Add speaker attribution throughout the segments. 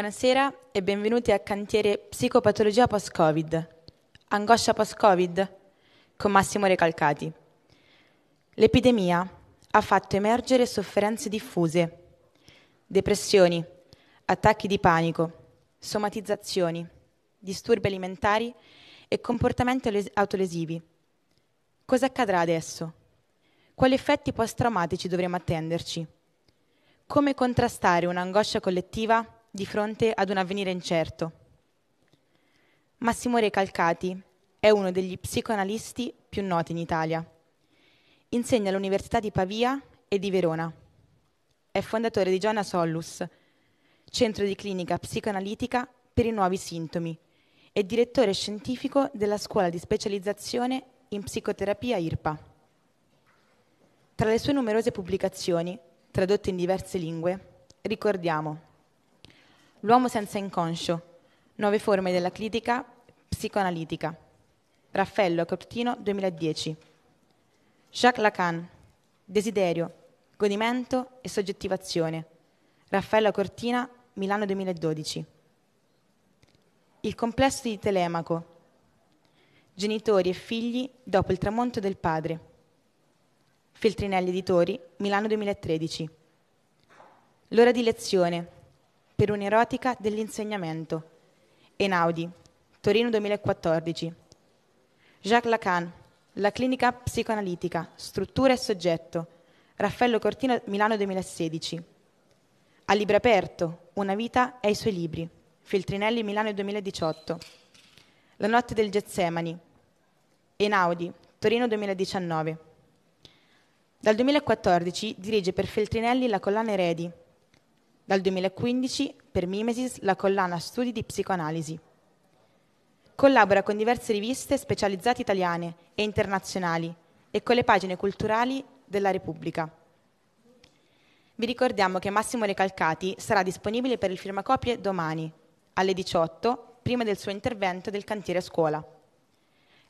Speaker 1: Buonasera e benvenuti a Cantiere Psicopatologia Post-Covid. Angoscia post-Covid con Massimo Recalcati. L'epidemia ha fatto emergere sofferenze diffuse, depressioni, attacchi di panico, somatizzazioni, disturbi alimentari e comportamenti autolesivi. Cosa accadrà adesso? Quali effetti post-traumatici dovremo attenderci? Come contrastare un'angoscia collettiva? di fronte ad un avvenire incerto. Massimo Re Calcati è uno degli psicoanalisti più noti in Italia. Insegna all'Università di Pavia e di Verona. È fondatore di Giona Sollus, centro di clinica psicoanalitica per i nuovi sintomi, e direttore scientifico della scuola di specializzazione in psicoterapia IRPA. Tra le sue numerose pubblicazioni, tradotte in diverse lingue, ricordiamo L'uomo senza inconscio. Nuove forme della critica psicoanalitica. Raffaello Cortino 2010. Jacques Lacan. Desiderio, godimento e soggettivazione. Raffaello Cortina Milano 2012. Il complesso di Telemaco. Genitori e figli dopo il tramonto del padre. Feltrinelli Editori, Milano 2013. L'ora di lezione per un'erotica dell'insegnamento. Enaudi, Torino 2014. Jacques Lacan, La clinica psicoanalitica, struttura e soggetto. Raffaello Cortina, Milano 2016. A libro aperto, Una vita e i suoi libri. Feltrinelli, Milano 2018. La notte del Getsemani. Enaudi, Torino 2019. Dal 2014 dirige per Feltrinelli la collana Eredi. Dal 2015 per Mimesis la collana Studi di psicoanalisi. Collabora con diverse riviste specializzate italiane e internazionali e con le pagine culturali della Repubblica. Vi ricordiamo che Massimo Recalcati sarà disponibile per il firmacopie domani alle 18 prima del suo intervento del cantiere scuola.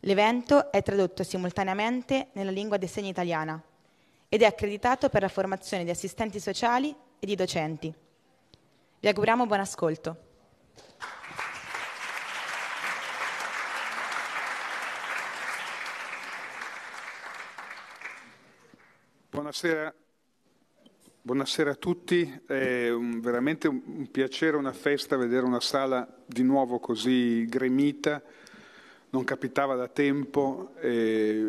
Speaker 1: L'evento è tradotto simultaneamente nella lingua dei segni italiana ed è accreditato per la formazione di assistenti sociali e di docenti. Vi auguriamo buon ascolto.
Speaker 2: Buonasera, buonasera a tutti, è un, veramente un, un piacere, una festa vedere una sala di nuovo così gremita, non capitava da tempo e,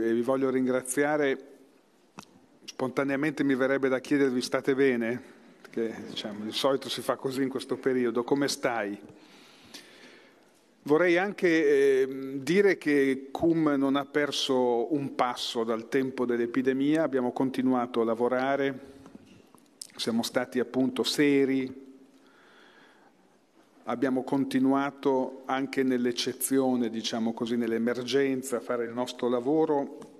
Speaker 2: e vi voglio ringraziare. Spontaneamente mi verrebbe da chiedervi state bene? che diciamo, di solito si fa così in questo periodo, come stai? Vorrei anche ehm, dire che CUM non ha perso un passo dal tempo dell'epidemia, abbiamo continuato a lavorare, siamo stati appunto seri, abbiamo continuato anche nell'eccezione, diciamo così, nell'emergenza a fare il nostro lavoro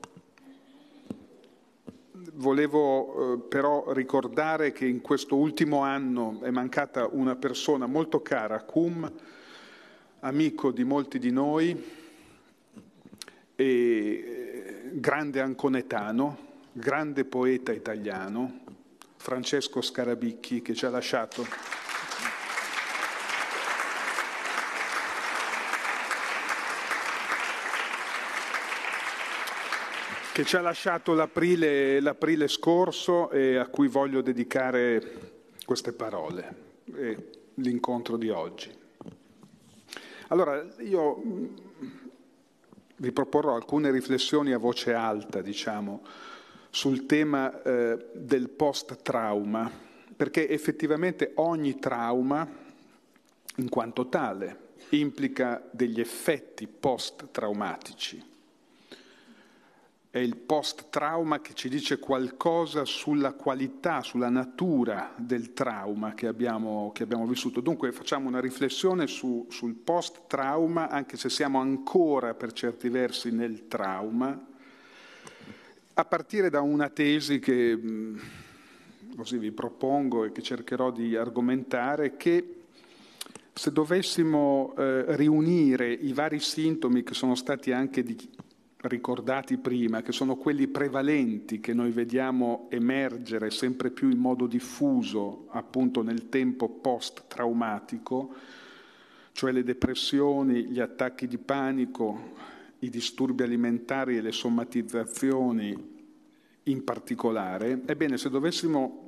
Speaker 2: volevo eh, però ricordare che in questo ultimo anno è mancata una persona molto cara, Cum, amico di molti di noi e eh, grande anconetano, grande poeta italiano, Francesco Scarabicchi che ci ha lasciato. che ci ha lasciato l'aprile, l'aprile scorso e a cui voglio dedicare queste parole e l'incontro di oggi. Allora, io vi proporrò alcune riflessioni a voce alta, diciamo, sul tema eh, del post-trauma, perché effettivamente ogni trauma, in quanto tale, implica degli effetti post-traumatici è il post-trauma che ci dice qualcosa sulla qualità, sulla natura del trauma che abbiamo, che abbiamo vissuto. Dunque facciamo una riflessione su, sul post-trauma, anche se siamo ancora per certi versi nel trauma, a partire da una tesi che così vi propongo e che cercherò di argomentare, che se dovessimo eh, riunire i vari sintomi che sono stati anche di, ricordati prima, che sono quelli prevalenti che noi vediamo emergere sempre più in modo diffuso appunto nel tempo post-traumatico, cioè le depressioni, gli attacchi di panico, i disturbi alimentari e le somatizzazioni in particolare, ebbene se dovessimo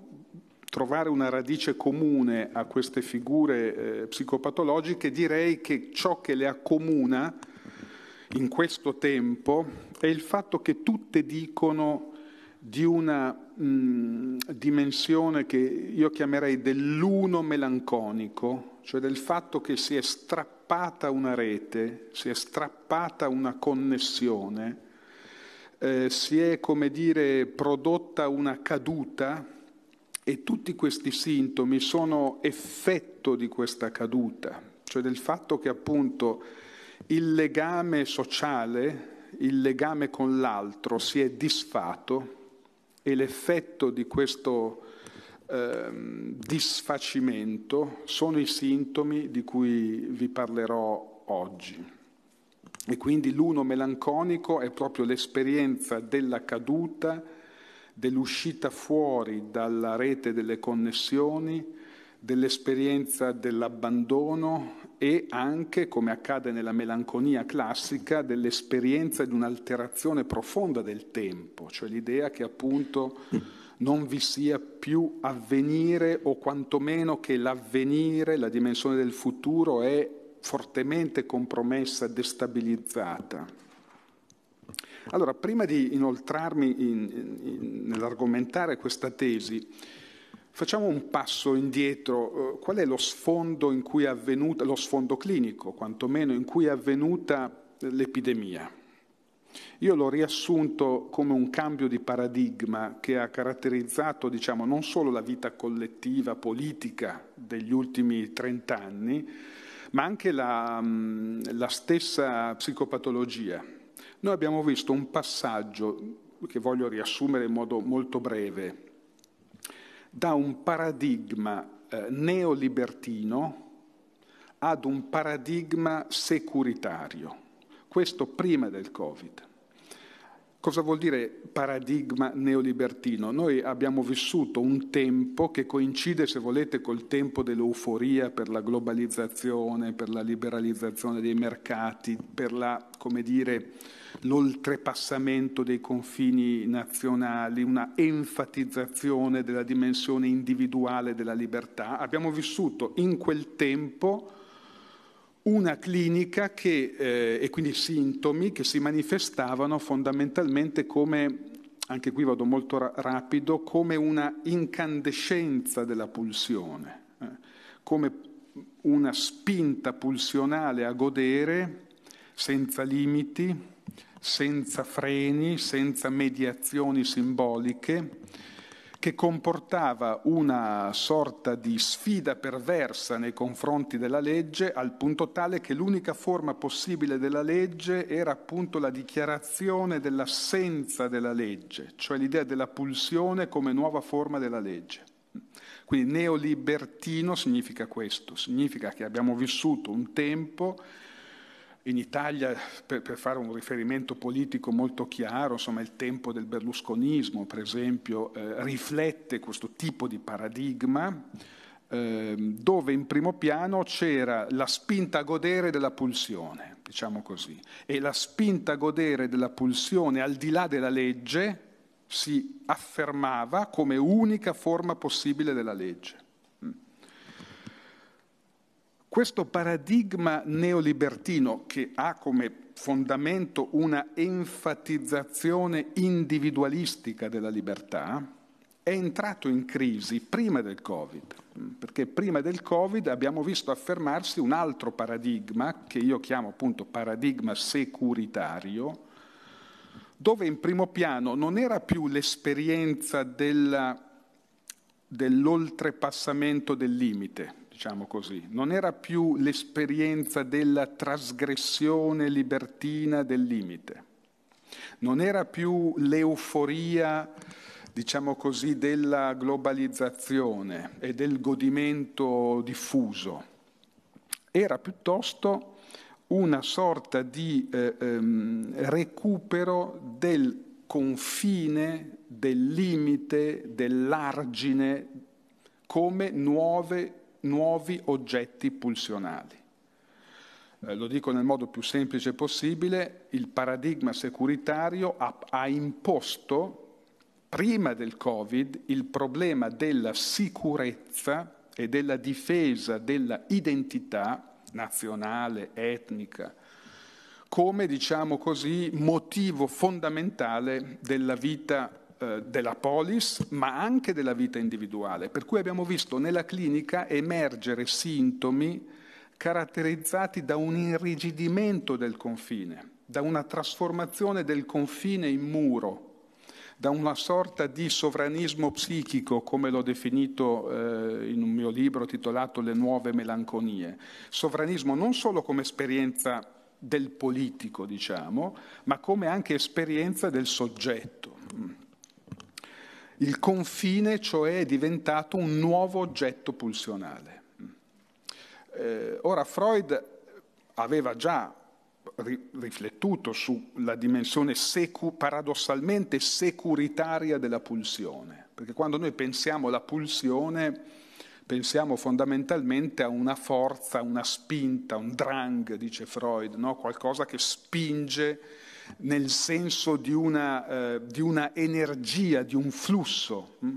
Speaker 2: trovare una radice comune a queste figure eh, psicopatologiche, direi che ciò che le accomuna in questo tempo è il fatto che tutte dicono di una mh, dimensione che io chiamerei dell'uno melanconico, cioè del fatto che si è strappata una rete, si è strappata una connessione, eh, si è, come dire, prodotta una caduta e tutti questi sintomi sono effetto di questa caduta, cioè del fatto che appunto il legame sociale, il legame con l'altro si è disfatto e l'effetto di questo eh, disfacimento sono i sintomi di cui vi parlerò oggi. E quindi l'uno melanconico è proprio l'esperienza della caduta, dell'uscita fuori dalla rete delle connessioni, dell'esperienza dell'abbandono, e anche, come accade nella melanconia classica, dell'esperienza di un'alterazione profonda del tempo, cioè l'idea che appunto non vi sia più avvenire o quantomeno che l'avvenire, la dimensione del futuro è fortemente compromessa, destabilizzata. Allora, prima di inoltrarmi in, in, nell'argomentare questa tesi, Facciamo un passo indietro, eh, qual è lo sfondo, in cui è avvenuta, lo sfondo clinico quantomeno in cui è avvenuta l'epidemia? Io l'ho riassunto come un cambio di paradigma che ha caratterizzato diciamo, non solo la vita collettiva, politica degli ultimi 30 anni, ma anche la, mm, la stessa psicopatologia. Noi abbiamo visto un passaggio che voglio riassumere in modo molto breve da un paradigma eh, neolibertino ad un paradigma securitario. Questo prima del Covid. Cosa vuol dire paradigma neolibertino? Noi abbiamo vissuto un tempo che coincide, se volete, col tempo dell'euforia per la globalizzazione, per la liberalizzazione dei mercati, per la, come dire, l'oltrepassamento dei confini nazionali, una enfatizzazione della dimensione individuale della libertà. Abbiamo vissuto in quel tempo una clinica che, eh, e quindi sintomi che si manifestavano fondamentalmente come anche qui vado molto ra- rapido, come una incandescenza della pulsione, eh, come una spinta pulsionale a godere senza limiti, senza freni, senza mediazioni simboliche, che comportava una sorta di sfida perversa nei confronti della legge, al punto tale che l'unica forma possibile della legge era appunto la dichiarazione dell'assenza della legge, cioè l'idea della pulsione come nuova forma della legge. Quindi neolibertino significa questo, significa che abbiamo vissuto un tempo in Italia, per, per, fare un riferimento politico molto chiaro, insomma, il tempo del berlusconismo, per esempio, eh, riflette questo tipo di paradigma ehm, dove in primo piano c'era la spinta a godere della pulsione, diciamo così, e la spinta a godere della pulsione al di là della legge si affermava come unica forma possibile della legge. Questo paradigma neolibertino che ha come fondamento una enfatizzazione individualistica della libertà è entrato in crisi prima del Covid, perché prima del Covid abbiamo visto affermarsi un altro paradigma che io chiamo appunto paradigma securitario, dove in primo piano non era più l'esperienza della, dell'oltrepassamento del limite, diciamo così, non era più l'esperienza della trasgressione libertina del limite, non era più l'euforia, diciamo così, della globalizzazione e del godimento diffuso, era piuttosto una sorta di eh, ehm, recupero del confine, del limite, dell'argine come nuove nuovi oggetti pulsionali. Eh, lo dico nel modo più semplice possibile, il paradigma securitario ha, ha imposto prima del Covid il problema della sicurezza e della difesa della identità nazionale, etnica, come diciamo così motivo fondamentale della vita eh, della polis, ma anche della vita individuale, per cui abbiamo visto nella clinica emergere sintomi caratterizzati da un irrigidimento del confine, da una trasformazione del confine in muro, da una sorta di sovranismo psichico, come l'ho definito eh, in un mio libro titolato Le nuove melanconie. Sovranismo non solo come esperienza del politico, diciamo, ma come anche esperienza del soggetto. Il confine, cioè, è diventato un nuovo oggetto pulsionale. Eh, ora, Freud aveva già ri- riflettuto sulla dimensione secu- paradossalmente securitaria della pulsione, perché quando noi pensiamo alla pulsione pensiamo fondamentalmente a una forza, una spinta, un drang, dice Freud, no? qualcosa che spinge nel senso di una, eh, di una energia, di un flusso. Mm?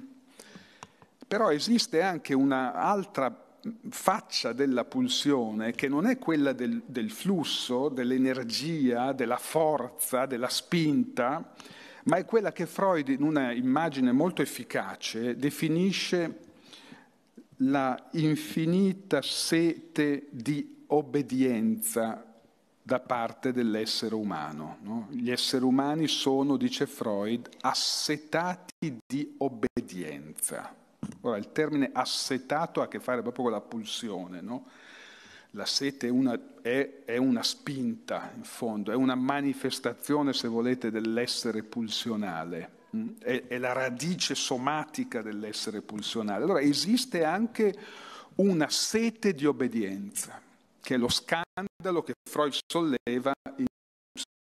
Speaker 2: Però esiste anche un'altra faccia della pulsione che non è quella del, del flusso, dell'energia, della forza, della spinta, ma è quella che Freud in una immagine molto efficace definisce la infinita sete di obbedienza da parte dell'essere umano. No? Gli esseri umani sono, dice Freud, assetati di obbedienza. Ora, il termine assetato ha a che fare proprio con la pulsione, no? La sete è una, è, è una, spinta, in fondo, è una manifestazione, se volete, dell'essere pulsionale, mm? è, è la radice somatica dell'essere pulsionale. Allora esiste anche una sete di obbedienza, che è lo scambio modello che Freud solleva in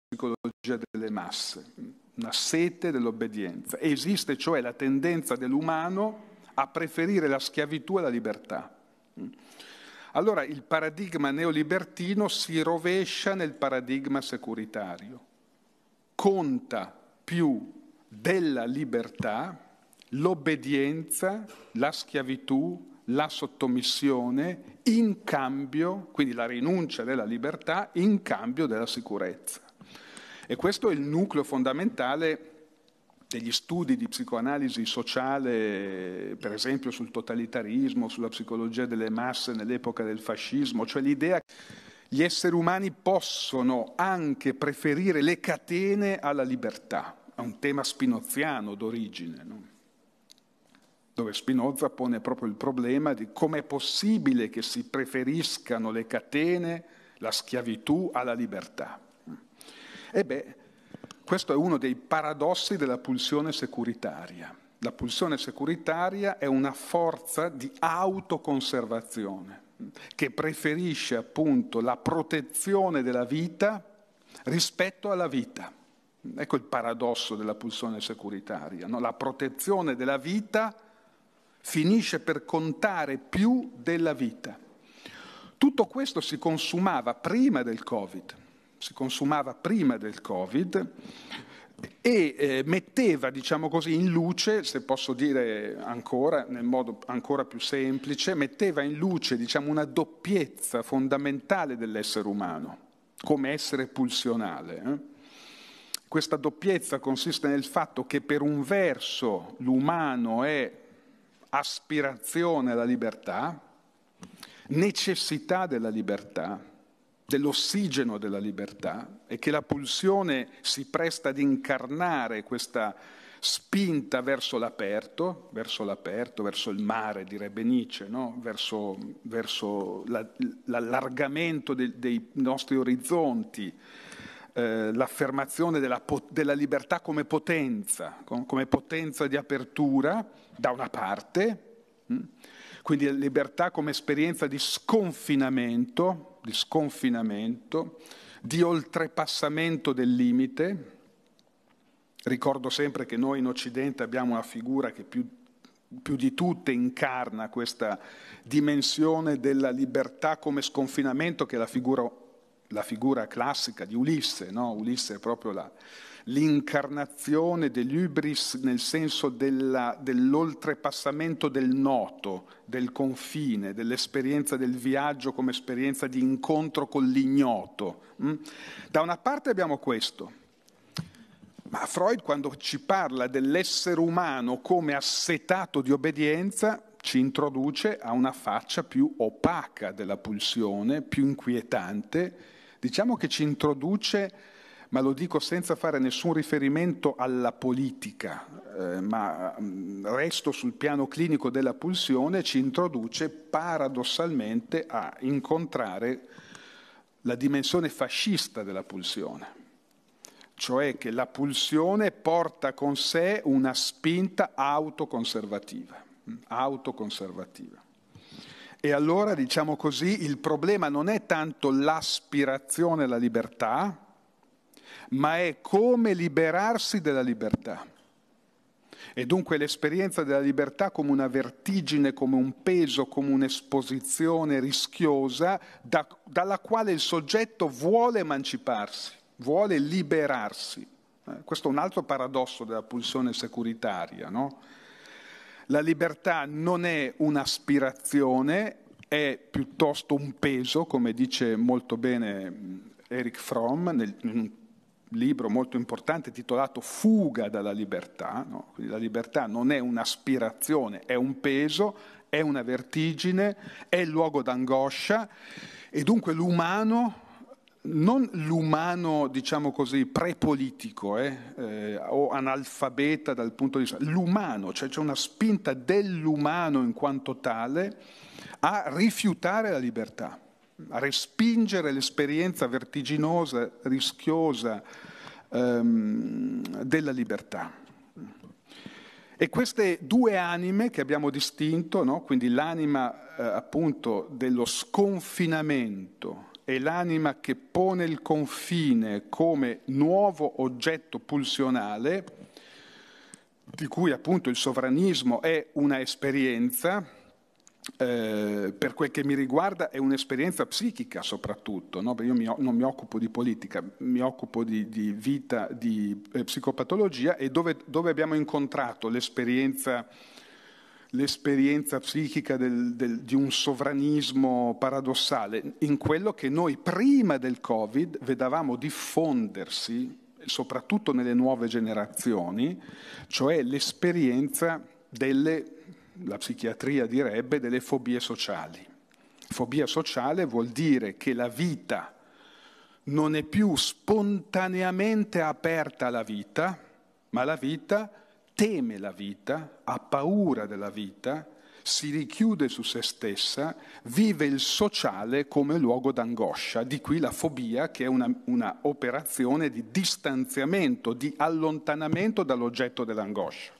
Speaker 2: psicologia delle masse, una sete dell'obbedienza. Esiste cioè la tendenza dell'umano a preferire la schiavitù alla libertà. Allora il paradigma neolibertino si rovescia nel paradigma securitario. Conta più della libertà l'obbedienza, la schiavitù, la sottomissione in cambio, quindi la rinuncia della libertà in cambio della sicurezza. E questo è il nucleo fondamentale degli studi di psicoanalisi sociale, per esempio sul totalitarismo, sulla psicologia delle masse nell'epoca del fascismo, cioè l'idea che gli esseri umani possono anche preferire le catene alla libertà, è un tema spinoziano d'origine. No? dove Spinoza pone proprio il problema di come è possibile che si preferiscano le catene, la schiavitù alla libertà. E beh, questo è uno dei paradossi della pulsione securitaria. La pulsione securitaria è una forza di autoconservazione che preferisce appunto la protezione della vita rispetto alla vita. Ecco il paradosso della pulsione securitaria, no? la protezione della vita finisce per contare più della vita. Tutto questo si consumava prima del Covid, si consumava prima del Covid e eh, metteva, diciamo così, in luce, se posso dire ancora, nel modo ancora più semplice, metteva in luce diciamo, una doppiezza fondamentale dell'essere umano, come essere pulsionale. Eh? Questa doppiezza consiste nel fatto che per un verso l'umano è aspirazione alla libertà, necessità della libertà, dell'ossigeno della libertà e che la pulsione si presta ad incarnare questa spinta verso l'aperto, verso l'aperto, verso il mare, direbbe Nietzsche, no? verso, verso la, l'allargamento dei, dei, nostri orizzonti, eh, l'affermazione della, della, libertà come potenza, come potenza di apertura da una parte, mm, quindi la libertà come esperienza di sconfinamento, di sconfinamento, di oltrepassamento del limite. Ricordo sempre che noi in Occidente abbiamo una figura che più, più di tutte incarna questa dimensione della libertà come sconfinamento, che è la figura, la figura classica di Ulisse. No? Ulisse è proprio la, l'incarnazione dell'ubris nel senso della, dell'oltrepassamento del noto, del confine, dell'esperienza del viaggio come esperienza di incontro con l'ignoto. Mm? Da una parte abbiamo questo, ma Freud quando ci parla dell'essere umano come assetato di obbedienza ci introduce a una faccia più opaca della pulsione, più inquietante, diciamo che ci introduce ma lo dico senza fare nessun riferimento alla politica, eh, ma mm, resto sul piano clinico della pulsione, ci introduce paradossalmente a incontrare la dimensione fascista della pulsione cioè che la pulsione porta con sé una spinta autoconservativa, mm, autoconservativa. E allora, diciamo così, il problema non è tanto l'aspirazione alla libertà, ma è come liberarsi della libertà. E dunque l'esperienza della libertà come una vertigine, come un peso, come un'esposizione rischiosa da, dalla quale il soggetto vuole emanciparsi, vuole liberarsi. Eh, questo è un altro paradosso della pulsione securitaria. No? La libertà non è un'aspirazione, è piuttosto un peso, come dice molto bene mm, Eric Fromm nel, in un libro molto importante titolato Fuga dalla libertà, no? quindi la libertà non è un'aspirazione, è un peso, è una vertigine, è il luogo d'angoscia e dunque l'umano, non l'umano diciamo così prepolitico eh, eh, o analfabeta dal punto di vista, l'umano, cioè c'è una spinta dell'umano in quanto tale a rifiutare la libertà respingere l'esperienza vertiginosa, rischiosa ehm, della libertà. E queste due anime che abbiamo distinto, no? quindi l'anima eh, appunto dello sconfinamento e l'anima che pone il confine come nuovo oggetto pulsionale, di cui appunto il sovranismo è una esperienza, eh, per quel che mi riguarda è un'esperienza psichica soprattutto, no? io mi, non mi occupo di politica, mi occupo di, di vita, di eh, psicopatologia e dove, dove abbiamo incontrato l'esperienza, l'esperienza psichica del, del, di un sovranismo paradossale, in quello che noi prima del Covid vedevamo diffondersi, soprattutto nelle nuove generazioni, cioè l'esperienza delle la psichiatria direbbe, delle fobie sociali. Fobia sociale vuol dire che la vita non è più spontaneamente aperta alla vita, ma la vita teme la vita, ha paura della vita, si richiude su se stessa, vive il sociale come luogo d'angoscia, di qui la fobia che è un'operazione una di distanziamento, di allontanamento dall'oggetto dell'angoscia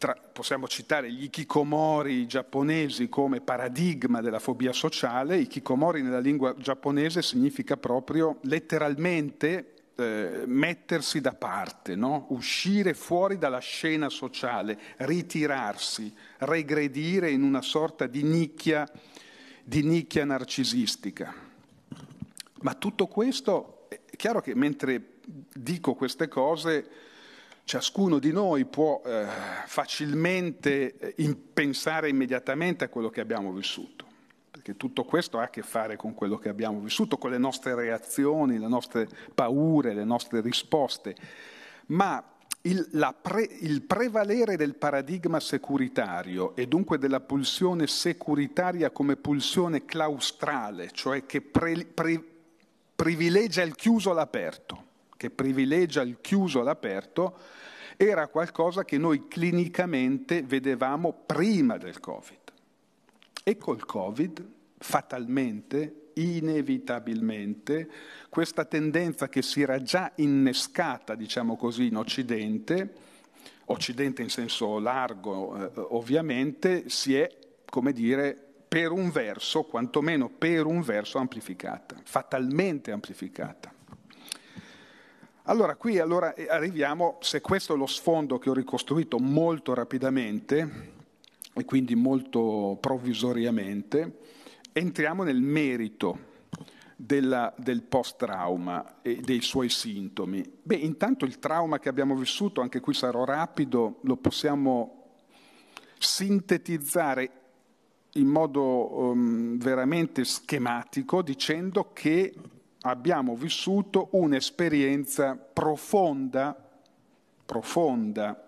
Speaker 2: tra, possiamo citare gli ikikomori giapponesi come paradigma della fobia sociale, ikikomori nella lingua giapponese significa proprio letteralmente eh, mettersi da parte, no? uscire fuori dalla scena sociale, ritirarsi, regredire in una sorta di nicchia, di nicchia narcisistica. Ma tutto questo, è chiaro che mentre dico queste cose, Ciascuno di noi può eh, facilmente eh, pensare immediatamente a quello che abbiamo vissuto, perché tutto questo ha a che fare con quello che abbiamo vissuto, con le nostre reazioni, le nostre paure, le nostre risposte. Ma il, pre, il, prevalere del paradigma securitario e dunque della pulsione securitaria come pulsione claustrale, cioè che pre, pre, privilegia il chiuso all'aperto, che privilegia il chiuso all'aperto, era qualcosa che noi clinicamente vedevamo prima del Covid. E col Covid, fatalmente, inevitabilmente, questa tendenza che si era già innescata, diciamo così, in Occidente, Occidente in senso largo eh, ovviamente, si è, come dire, per un verso, quantomeno per un verso amplificata, fatalmente amplificata. Allora, qui allora eh, arriviamo, se questo è lo sfondo che ho ricostruito molto rapidamente e quindi molto provvisoriamente, entriamo nel merito della, del post-trauma e dei suoi sintomi. Beh, intanto il trauma che abbiamo vissuto, anche qui sarò rapido, lo possiamo sintetizzare in modo um, veramente schematico dicendo che abbiamo vissuto un'esperienza profonda, profonda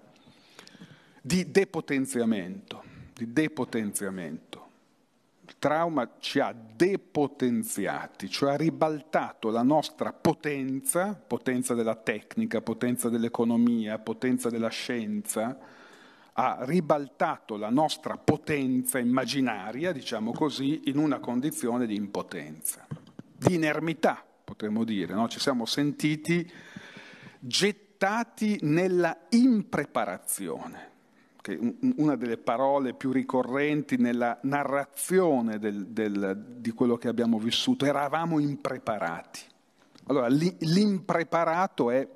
Speaker 2: di depotenziamento, di depotenziamento. Il trauma ci ha depotenziati, cioè ha ribaltato la nostra potenza, potenza della tecnica, potenza dell'economia, potenza della scienza, ha ribaltato la nostra potenza immaginaria, diciamo così, in una condizione di impotenza di inermità, potremmo dire, no? ci siamo sentiti gettati nella impreparazione, che una delle parole più ricorrenti nella narrazione del, del, di quello che abbiamo vissuto, eravamo impreparati. Allora, l'impreparato è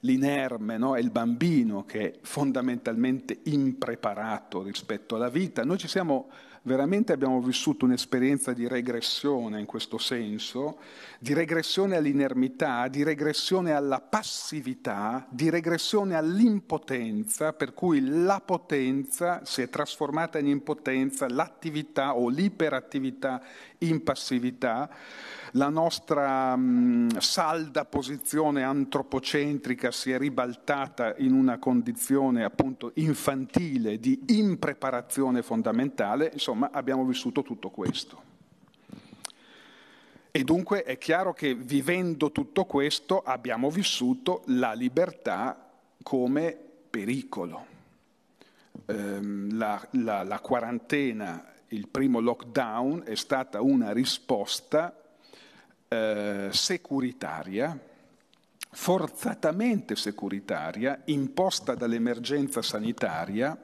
Speaker 2: l'inerme, no? è il bambino che è fondamentalmente impreparato rispetto alla vita. Noi ci siamo veramente abbiamo vissuto un'esperienza di regressione in questo senso, di regressione all'inermità, di regressione alla passività, di regressione all'impotenza, per cui la potenza si è trasformata in impotenza, l'attività o l'iperattività in passività la nostra mh, salda posizione antropocentrica si è ribaltata in una condizione appunto infantile di impreparazione fondamentale, insomma abbiamo vissuto tutto questo. E dunque è chiaro che vivendo tutto questo abbiamo vissuto la libertà come pericolo. Ehm, la, la, la quarantena, il primo lockdown è stata una risposta eh, securitaria, forzatamente securitaria, imposta dall'emergenza sanitaria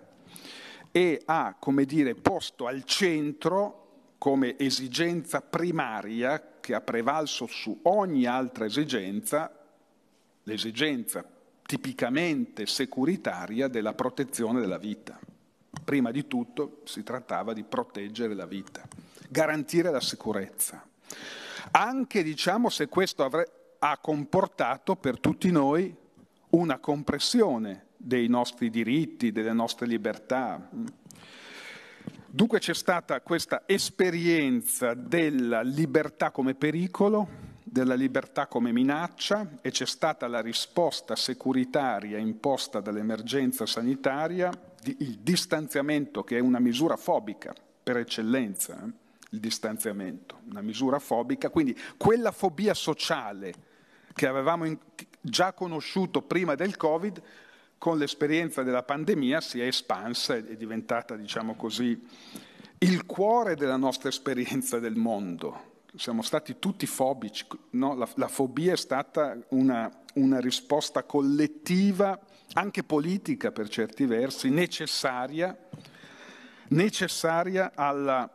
Speaker 2: e ha, come dire, posto al centro come esigenza primaria che ha prevalso su ogni altra esigenza, l'esigenza tipicamente securitaria della protezione della vita. Prima di tutto si trattava di proteggere la vita, garantire la sicurezza anche diciamo, se questo avre- ha comportato per tutti noi una compressione dei nostri diritti, delle nostre libertà. Dunque c'è stata questa esperienza della libertà come pericolo, della libertà come minaccia e c'è stata la risposta securitaria imposta dall'emergenza sanitaria, il distanziamento che è una misura fobica per eccellenza. Eh, il distanziamento, una misura fobica, quindi quella fobia sociale che avevamo in, già conosciuto prima del Covid, con l'esperienza della pandemia si è espansa e è diventata, diciamo così, il cuore della nostra esperienza del mondo. Siamo stati tutti fobici, no? la, la, fobia è stata una, una risposta collettiva, anche politica per certi versi, necessaria, necessaria alla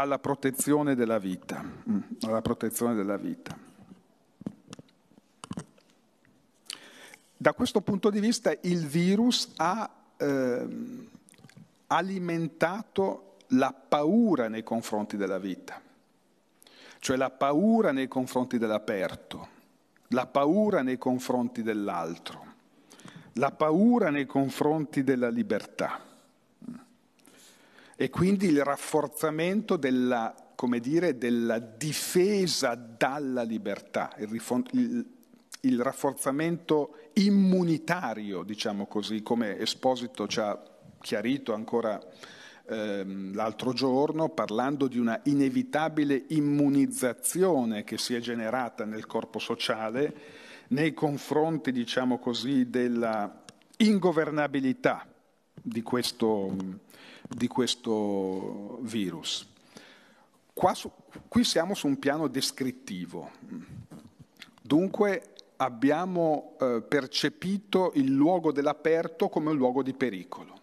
Speaker 2: alla protezione della vita. Mm, alla protezione della vita. Da questo punto di vista il virus ha eh, alimentato la paura nei confronti della vita, cioè la paura nei confronti dell'aperto, la paura nei confronti dell'altro, la paura nei confronti della libertà e quindi il rafforzamento della, dire, della difesa dalla libertà, il, rifon- il, il, rafforzamento immunitario, diciamo così, come Esposito ci ha chiarito ancora ehm, l'altro giorno, parlando di una inevitabile immunizzazione che si è generata nel corpo sociale nei confronti, diciamo così, della ingovernabilità di questo, di questo virus. Su, qui siamo su un piano descrittivo, dunque abbiamo eh, percepito il luogo dell'aperto come un luogo di pericolo.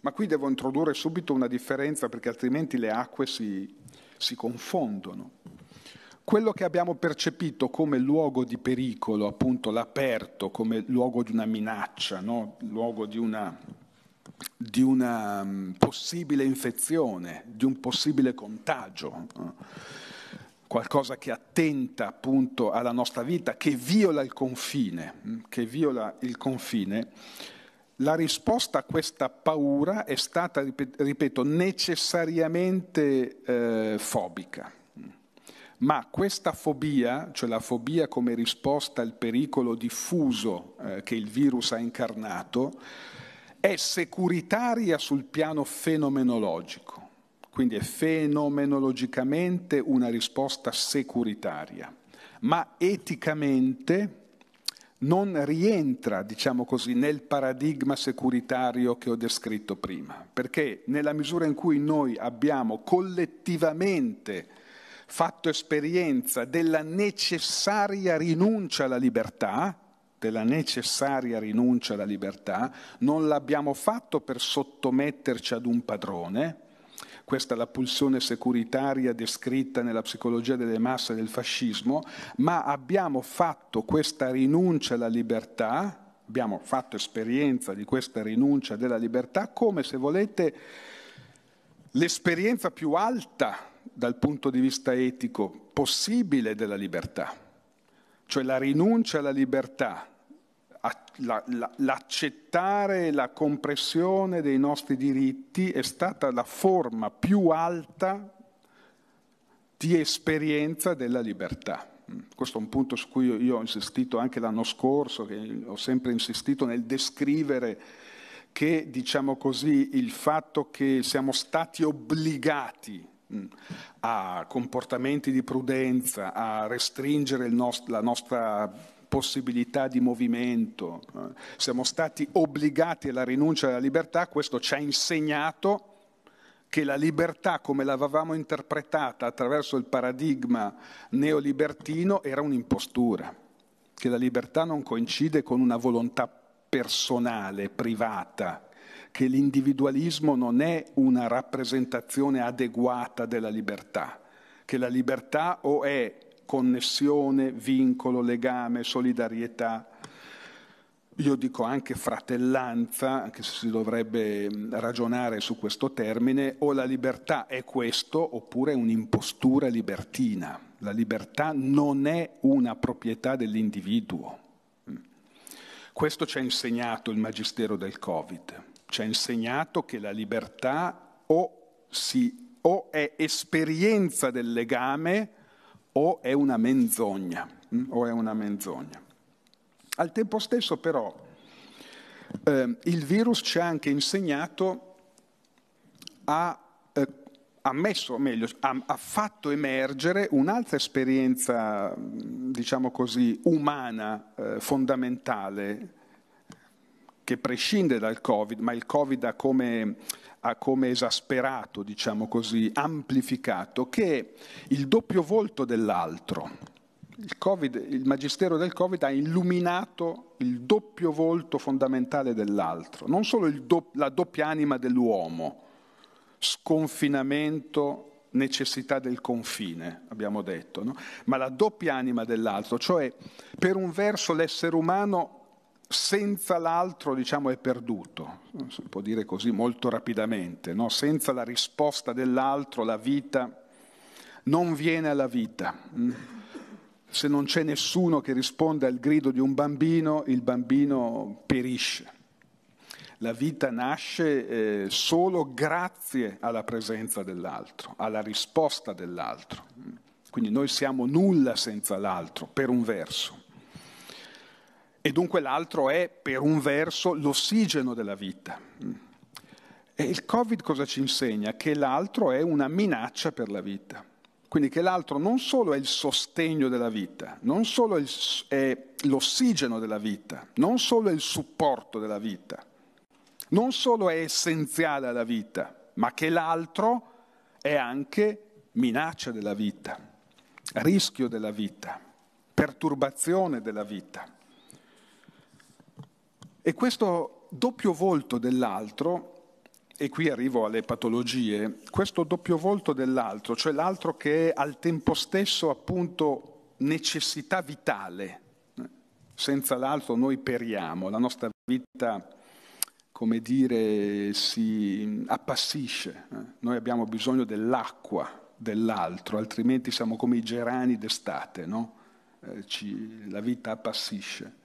Speaker 2: Ma qui devo introdurre subito una differenza perché altrimenti le acque si, si confondono. Quello che abbiamo percepito come luogo di pericolo, appunto l'aperto, come luogo di una minaccia, no? luogo di una di una mm, possibile infezione, di un possibile contagio, eh. qualcosa che attenta appunto alla nostra vita, che viola il confine, mm, che viola il confine, la risposta a questa paura è stata, ripeto, necessariamente eh, fobica. Ma questa fobia, cioè la fobia come risposta al pericolo diffuso eh, che il virus ha incarnato, è securitaria sul piano fenomenologico, quindi è fenomenologicamente una risposta securitaria, ma eticamente non rientra, diciamo così, nel paradigma securitario che ho descritto prima, perché nella misura in cui noi abbiamo collettivamente fatto esperienza della necessaria rinuncia alla libertà, la necessaria rinuncia alla libertà, non l'abbiamo fatto per sottometterci ad un padrone, questa è la pulsione securitaria descritta nella psicologia delle masse del fascismo, ma abbiamo fatto questa rinuncia alla libertà, abbiamo fatto esperienza di questa rinuncia della libertà come, se volete, l'esperienza più alta dal punto di vista etico possibile della libertà, cioè la rinuncia alla libertà la, la, l'accettare la compressione dei nostri diritti è stata la forma più alta di esperienza della libertà. Mm. Questo è un punto su cui io ho insistito anche l'anno scorso, che ho sempre insistito nel descrivere che, diciamo così, il fatto che siamo stati obbligati mm, a comportamenti di prudenza, a restringere nost- la nostra possibilità di movimento, eh. siamo stati obbligati alla rinuncia alla libertà, questo ci ha insegnato che la libertà come l'avevamo interpretata attraverso il paradigma neolibertino era un'impostura, che la libertà non coincide con una volontà personale, privata, che l'individualismo non è una rappresentazione adeguata della libertà, che la libertà o è connessione, vincolo, legame, solidarietà, io dico anche fratellanza, anche se si dovrebbe mm, ragionare su questo termine, o la libertà è questo oppure è un'impostura libertina. La libertà non è una proprietà dell'individuo. Mm. Questo ci ha insegnato il Magistero del Covid, ci ha insegnato che la libertà o, si, o è esperienza del legame, o è una menzogna, mm? o è una menzogna. Al tempo stesso però eh, il virus ci ha anche insegnato, eh, ha eh, ammesso, o meglio, ha, ha, fatto emergere un'altra esperienza, mm, diciamo così, umana, eh, fondamentale, che prescinde dal Covid, ma il Covid ha come come esasperato, diciamo così, amplificato, che il doppio volto dell'altro. Il, COVID, il magistero del Covid ha illuminato il doppio volto fondamentale dell'altro, non solo do, la doppia anima dell'uomo, sconfinamento, necessità del confine, abbiamo detto, no? ma la doppia anima dell'altro, cioè per un verso l'essere umano senza l'altro diciamo, è perduto, si può dire così molto rapidamente, no? senza la risposta dell'altro la vita non viene alla vita. Mm? Se non c'è nessuno che risponde al grido di un bambino, il bambino perisce. La vita nasce eh, solo grazie alla presenza dell'altro, alla risposta dell'altro. Mm? Quindi noi siamo nulla senza l'altro, per un verso e dunque l'altro è per un verso l'ossigeno della vita. E il Covid cosa ci insegna? Che l'altro è una minaccia per la vita. Quindi che l'altro non solo è il sostegno della vita, non solo è l'ossigeno della vita, non solo è il supporto della vita, non solo è essenziale alla vita, ma che l'altro è anche minaccia della vita, rischio della vita, perturbazione della vita. E questo doppio volto dell'altro, e qui arrivo alle patologie, questo doppio volto dell'altro, cioè l'altro che è al tempo stesso appunto necessità vitale, eh, senza l'altro noi periamo, la nostra vita come dire, si appassisce. Eh. Noi abbiamo bisogno dell'acqua, dell'altro, altrimenti siamo come i gerani d'estate, no? Eh, ci, la vita appassisce.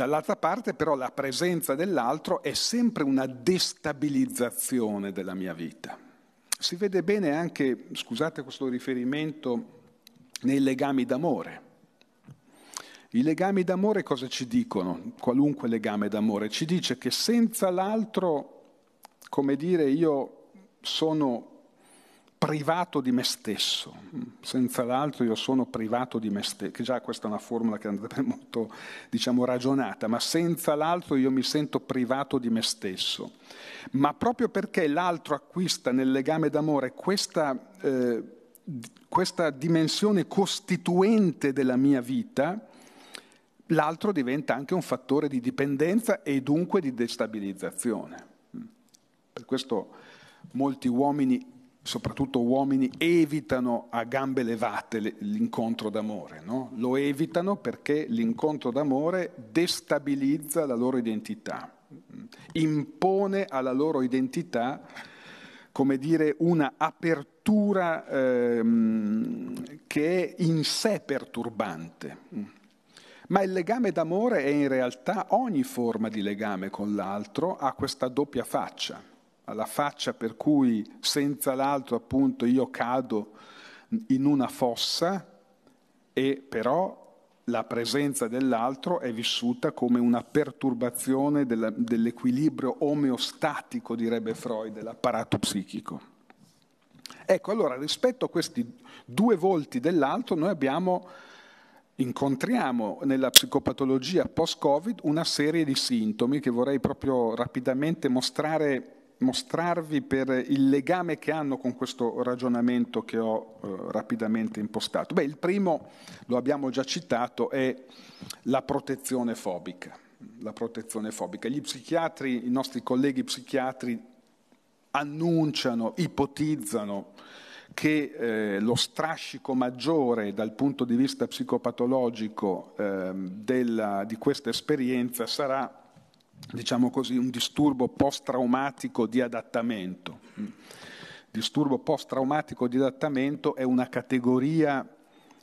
Speaker 2: Dall'altra parte però la presenza dell'altro è sempre una destabilizzazione della mia vita. Si vede bene anche, scusate questo riferimento, nei legami d'amore. I legami d'amore cosa ci dicono? Qualunque legame d'amore ci dice che senza l'altro, come dire, io sono privato di me stesso, senza l'altro io sono privato di me stesso, che già questa è una formula che andrebbe molto diciamo, ragionata, ma senza l'altro io mi sento privato di me stesso. Ma proprio perché l'altro acquista nel legame d'amore questa, eh, questa dimensione costituente della mia vita, l'altro diventa anche un fattore di dipendenza e dunque di destabilizzazione. Per questo molti uomini soprattutto uomini, evitano a gambe levate l'incontro d'amore. No? Lo evitano perché l'incontro d'amore destabilizza la loro identità, impone alla loro identità, come dire, una apertura ehm, che è in sé perturbante. Ma il legame d'amore è in realtà ogni forma di legame con l'altro ha questa doppia faccia la faccia per cui senza l'altro appunto io cado in una fossa e però la presenza dell'altro è vissuta come una perturbazione della, dell'equilibrio omeostatico, direbbe Freud, dell'apparato psichico. Ecco, allora rispetto a questi due volti dell'altro noi abbiamo, incontriamo nella psicopatologia post-Covid una serie di sintomi che vorrei proprio rapidamente mostrare mostrarvi per il legame che hanno con questo ragionamento che ho eh, rapidamente impostato? Beh, il primo, lo abbiamo già citato, è la protezione fobica. La protezione fobica. Gli psichiatri, i nostri colleghi psichiatri annunciano, ipotizzano che eh, lo strascico maggiore dal punto di vista psicopatologico eh, della, di questa esperienza sarà diciamo così, un disturbo post-traumatico di adattamento. Mm. Disturbo post-traumatico di adattamento è una categoria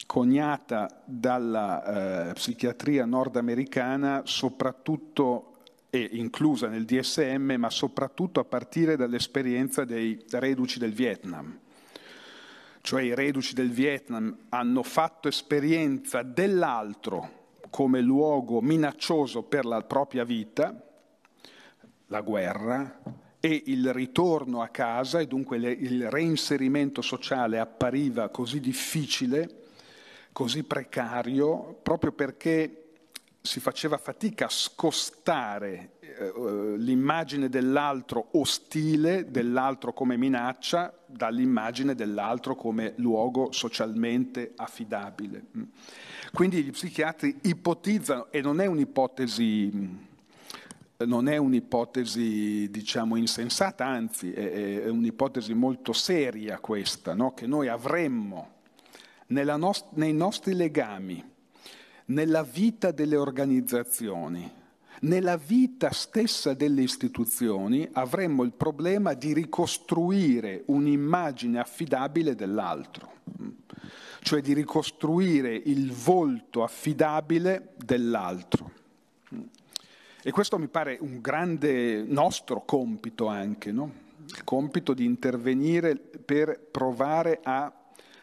Speaker 2: coniata dalla eh, psichiatria nordamericana soprattutto e inclusa nel DSM, ma soprattutto a partire dall'esperienza dei reduci del Vietnam. Cioè i reduci del Vietnam hanno fatto esperienza dell'altro come luogo minaccioso per la propria vita, la guerra e il ritorno a casa e dunque le, il reinserimento sociale appariva così difficile, così precario, proprio perché si faceva fatica a scostare eh, eh l'immagine dell'altro ostile, dell'altro come minaccia, dall'immagine dell'altro come luogo socialmente affidabile. Mm. Quindi gli psichiatri ipotizzano, e non è un'ipotesi mm, non è un'ipotesi diciamo, insensata, anzi è, è, un'ipotesi molto seria questa, no? che noi avremmo nost- nei nostri legami, nella vita delle organizzazioni, nella vita stessa delle istituzioni, avremmo il problema di ricostruire un'immagine affidabile dell'altro, cioè di ricostruire il volto affidabile dell'altro. E questo mi pare un grande nostro compito anche, no? il compito di intervenire per provare a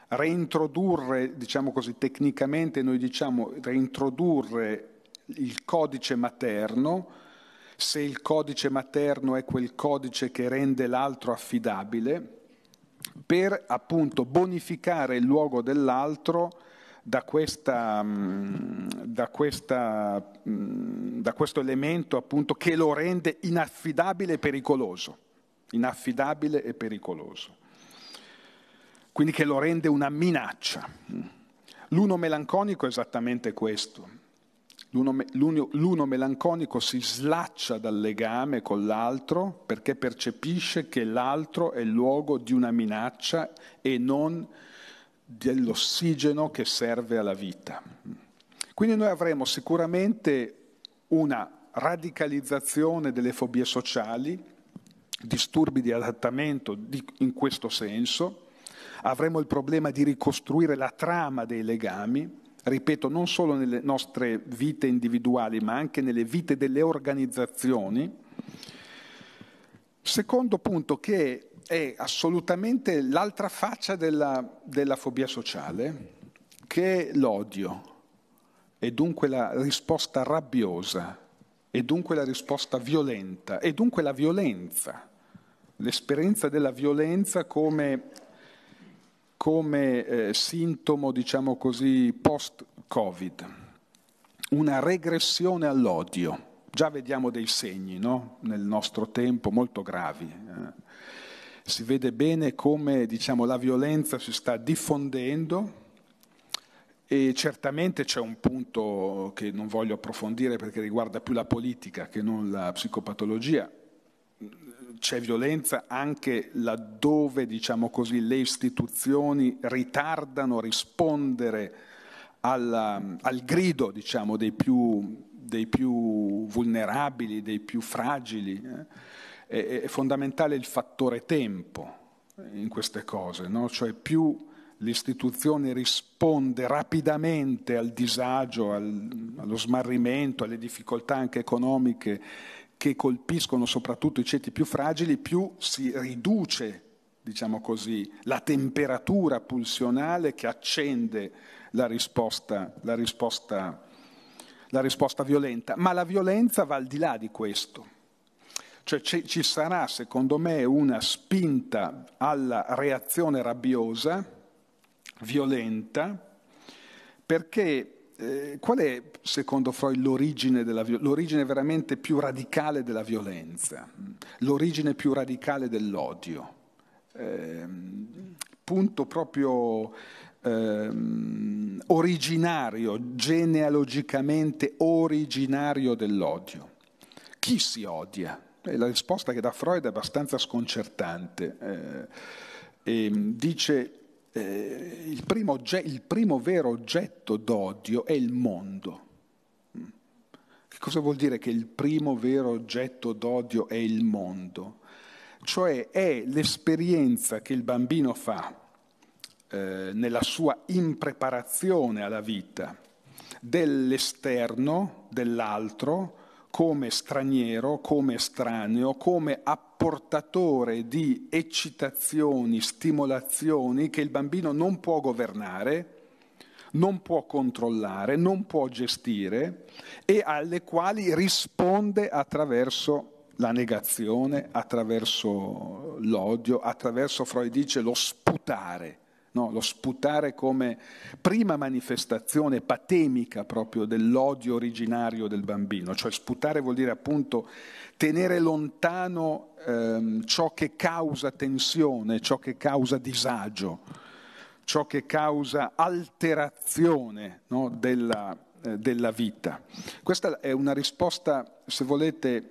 Speaker 2: reintrodurre, diciamo così tecnicamente noi diciamo reintrodurre il codice materno, se il codice materno è quel codice che rende l'altro affidabile, per appunto bonificare il luogo dell'altro da, questa, mm, da, questa, mm, da questo elemento appunto che lo rende inaffidabile e pericoloso, inaffidabile e pericoloso, quindi che lo rende una minaccia. L'uno melanconico è esattamente questo. L'uno, l'uno, l'uno, melanconico si slaccia dal legame con l'altro perché percepisce che l'altro è il luogo di una minaccia e non di dell'ossigeno che serve alla vita. Quindi noi avremo sicuramente una radicalizzazione delle fobie sociali, disturbi di adattamento di, in questo senso, avremo il problema di ricostruire la trama dei legami, ripeto, non solo nelle nostre vite individuali, ma anche nelle vite delle organizzazioni. Secondo punto che è assolutamente l'altra faccia della, della fobia sociale, che è l'odio e dunque la risposta rabbiosa e dunque la risposta violenta e dunque la violenza, l'esperienza della violenza come, come eh, sintomo, diciamo così, post-Covid, una regressione all'odio. Già vediamo dei segni no? nel nostro tempo molto gravi. Eh si vede bene come diciamo, la violenza si sta diffondendo e certamente c'è un punto che non voglio approfondire perché riguarda più la politica che non la psicopatologia. C'è violenza anche laddove, diciamo così, le istituzioni ritardano a rispondere alla, al grido diciamo, dei, più, dei, più, vulnerabili, dei più fragili. Eh è, è fondamentale il fattore tempo in queste cose, no? cioè più l'istituzione risponde rapidamente al disagio, al, allo smarrimento, alle difficoltà anche economiche che colpiscono soprattutto i ceti più fragili, più si riduce, diciamo così, la temperatura pulsionale che accende la risposta, la risposta, la risposta violenta. Ma la violenza va al di là di questo cioè ci sarà, secondo me, una spinta alla reazione rabbiosa, violenta, perché eh, qual è, secondo Freud, l'origine, della, l'origine veramente più radicale della violenza, l'origine più radicale dell'odio? Eh, punto proprio ehm, originario, genealogicamente originario dell'odio. Chi si odia? E la risposta che dà Freud è abbastanza sconcertante. Eh, dice eh, il, primo ogge- il primo vero oggetto d'odio è il mondo. Mm. Che cosa vuol dire che il primo vero oggetto d'odio è il mondo? Cioè è l'esperienza che il bambino fa eh, nella sua impreparazione alla vita dell'esterno, dell'altro, come straniero, come estraneo, come apportatore di eccitazioni, stimolazioni che il bambino non può governare, non può controllare, non può gestire e alle quali risponde attraverso la negazione, attraverso l'odio, attraverso, Freud dice, lo sputare. No, lo sputare come prima manifestazione patemica proprio dell'odio originario del bambino, cioè sputare vuol dire appunto tenere lontano ehm, ciò che causa tensione, ciò che causa disagio, ciò che causa alterazione no, della, eh, della vita. Questa è una risposta, se volete,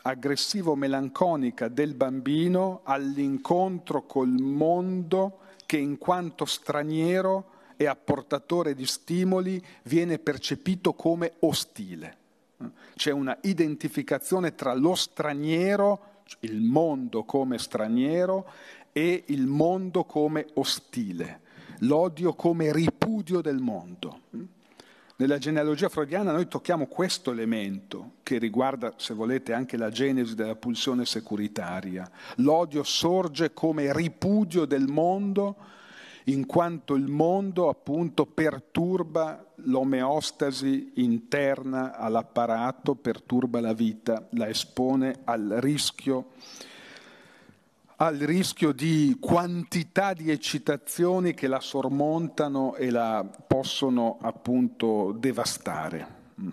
Speaker 2: aggressivo-melanconica del bambino all'incontro col mondo che in quanto straniero e apportatore di stimoli viene percepito come ostile. C'è una identificazione tra lo straniero, cioè il mondo come straniero, e il mondo come ostile, l'odio come ripudio del mondo. Nella genealogia freudiana noi tocchiamo questo elemento che riguarda, se volete, anche la genesi della pulsione securitaria. L'odio sorge come ripudio del mondo in quanto il mondo appunto perturba l'omeostasi interna all'apparato, perturba la vita, la espone al rischio al rischio di quantità di eccitazioni che la sormontano e la possono appunto devastare. Mm.